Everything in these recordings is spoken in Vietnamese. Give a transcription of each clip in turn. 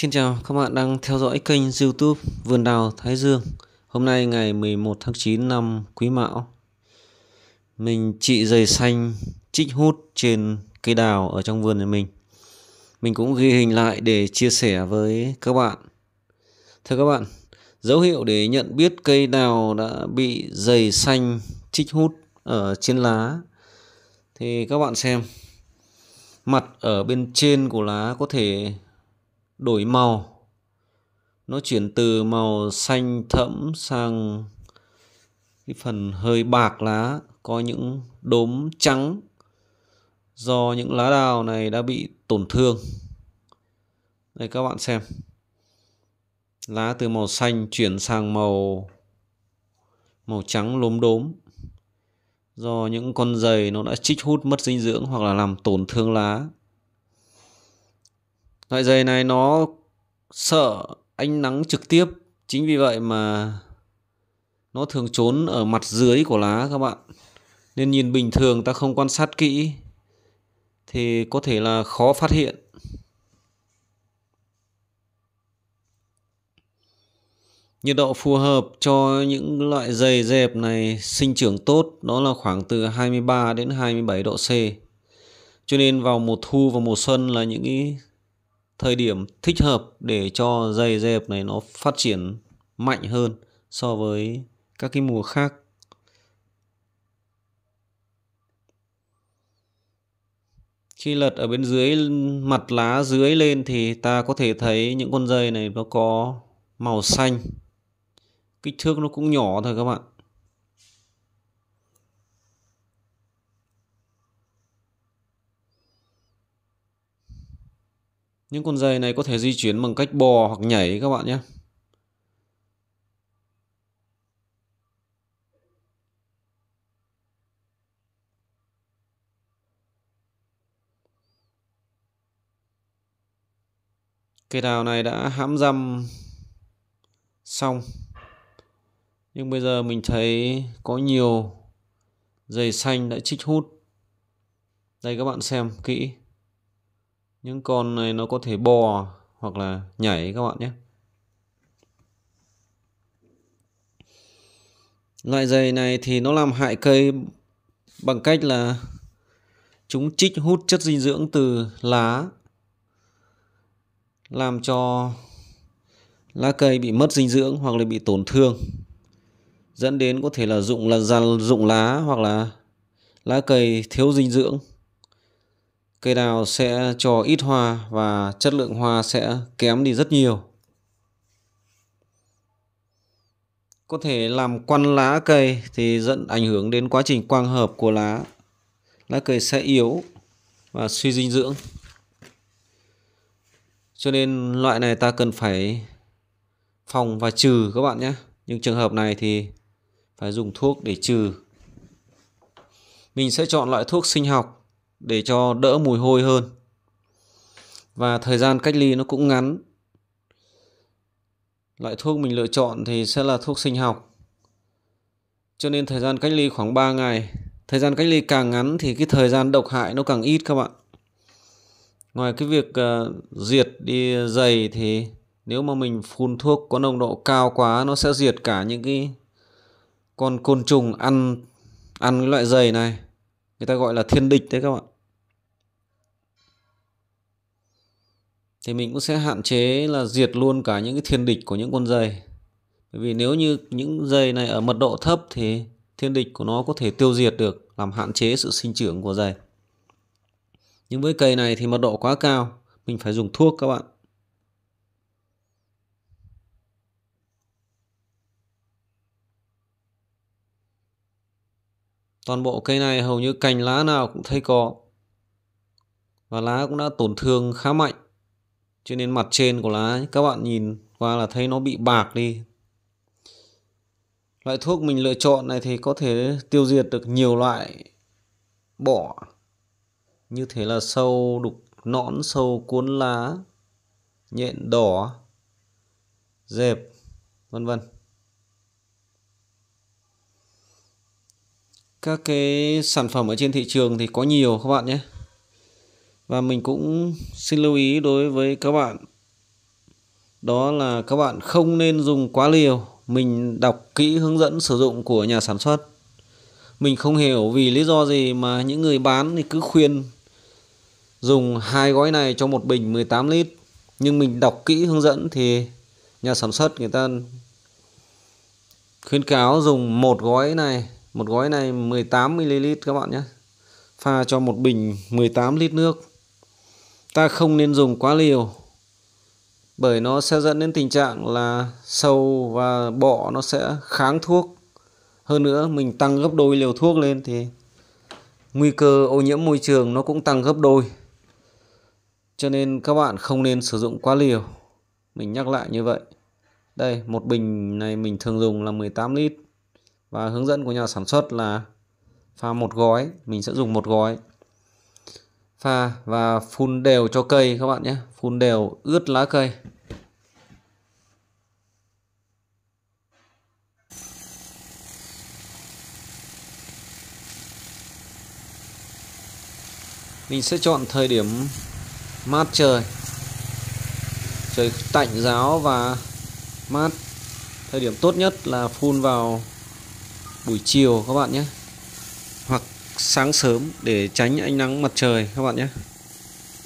Xin chào các bạn đang theo dõi kênh youtube Vườn Đào Thái Dương Hôm nay ngày 11 tháng 9 năm Quý Mão Mình trị dày xanh trích hút trên cây đào ở trong vườn nhà mình Mình cũng ghi hình lại để chia sẻ với các bạn Thưa các bạn, dấu hiệu để nhận biết cây đào đã bị dày xanh trích hút ở trên lá Thì các bạn xem Mặt ở bên trên của lá có thể đổi màu nó chuyển từ màu xanh thẫm sang cái phần hơi bạc lá có những đốm trắng do những lá đào này đã bị tổn thương đây các bạn xem lá từ màu xanh chuyển sang màu màu trắng lốm đốm do những con giày nó đã chích hút mất dinh dưỡng hoặc là làm tổn thương lá loại giày này nó sợ ánh nắng trực tiếp chính vì vậy mà nó thường trốn ở mặt dưới của lá các bạn nên nhìn bình thường ta không quan sát kỹ thì có thể là khó phát hiện nhiệt độ phù hợp cho những loại giày dẹp này sinh trưởng tốt đó là khoảng từ 23 đến 27 độ C cho nên vào mùa thu và mùa xuân là những cái thời điểm thích hợp để cho dây dẹp này nó phát triển mạnh hơn so với các cái mùa khác khi lật ở bên dưới mặt lá dưới lên thì ta có thể thấy những con dây này nó có màu xanh kích thước nó cũng nhỏ thôi các bạn Những con dây này có thể di chuyển bằng cách bò hoặc nhảy các bạn nhé. Cây đào này đã hãm răm xong. Nhưng bây giờ mình thấy có nhiều dây xanh đã chích hút. Đây các bạn xem kỹ những con này nó có thể bò hoặc là nhảy các bạn nhé loại dày này thì nó làm hại cây bằng cách là chúng trích hút chất dinh dưỡng từ lá làm cho lá cây bị mất dinh dưỡng hoặc là bị tổn thương dẫn đến có thể là dụng là giàn dụng lá hoặc là lá cây thiếu dinh dưỡng cây đào sẽ cho ít hoa và chất lượng hoa sẽ kém đi rất nhiều. Có thể làm quăn lá cây thì dẫn ảnh hưởng đến quá trình quang hợp của lá. Lá cây sẽ yếu và suy dinh dưỡng. Cho nên loại này ta cần phải phòng và trừ các bạn nhé. Nhưng trường hợp này thì phải dùng thuốc để trừ. Mình sẽ chọn loại thuốc sinh học để cho đỡ mùi hôi hơn và thời gian cách ly nó cũng ngắn loại thuốc mình lựa chọn thì sẽ là thuốc sinh học cho nên thời gian cách ly khoảng 3 ngày thời gian cách ly càng ngắn thì cái thời gian độc hại nó càng ít các bạn ngoài cái việc uh, diệt đi dày thì nếu mà mình phun thuốc có nồng độ cao quá nó sẽ diệt cả những cái con côn trùng ăn ăn cái loại dày này người ta gọi là thiên địch đấy các bạn thì mình cũng sẽ hạn chế là diệt luôn cả những cái thiên địch của những con dây bởi vì nếu như những dây này ở mật độ thấp thì thiên địch của nó có thể tiêu diệt được làm hạn chế sự sinh trưởng của dây nhưng với cây này thì mật độ quá cao mình phải dùng thuốc các bạn Toàn bộ cây này hầu như cành lá nào cũng thấy có. Và lá cũng đã tổn thương khá mạnh. Cho nên mặt trên của lá các bạn nhìn qua là thấy nó bị bạc đi. Loại thuốc mình lựa chọn này thì có thể tiêu diệt được nhiều loại bỏ. Như thế là sâu đục nõn sâu cuốn lá, nhện đỏ, dẹp, vân vân. các cái sản phẩm ở trên thị trường thì có nhiều các bạn nhé và mình cũng xin lưu ý đối với các bạn đó là các bạn không nên dùng quá liều mình đọc kỹ hướng dẫn sử dụng của nhà sản xuất mình không hiểu vì lý do gì mà những người bán thì cứ khuyên dùng hai gói này cho một bình 18 lít nhưng mình đọc kỹ hướng dẫn thì nhà sản xuất người ta khuyến cáo dùng một gói này một gói này 18 ml các bạn nhé pha cho một bình 18 lít nước ta không nên dùng quá liều bởi nó sẽ dẫn đến tình trạng là sâu và bọ nó sẽ kháng thuốc hơn nữa mình tăng gấp đôi liều thuốc lên thì nguy cơ ô nhiễm môi trường nó cũng tăng gấp đôi cho nên các bạn không nên sử dụng quá liều mình nhắc lại như vậy đây một bình này mình thường dùng là 18 lít và hướng dẫn của nhà sản xuất là pha một gói mình sẽ dùng một gói pha và phun đều cho cây các bạn nhé phun đều ướt lá cây mình sẽ chọn thời điểm mát trời trời tạnh giáo và mát thời điểm tốt nhất là phun vào buổi chiều các bạn nhé hoặc sáng sớm để tránh ánh nắng mặt trời các bạn nhé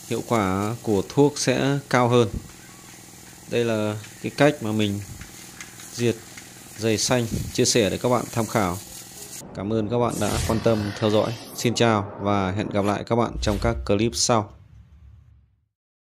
hiệu quả của thuốc sẽ cao hơn đây là cái cách mà mình diệt dày xanh chia sẻ để các bạn tham khảo cảm ơn các bạn đã quan tâm theo dõi xin chào và hẹn gặp lại các bạn trong các clip sau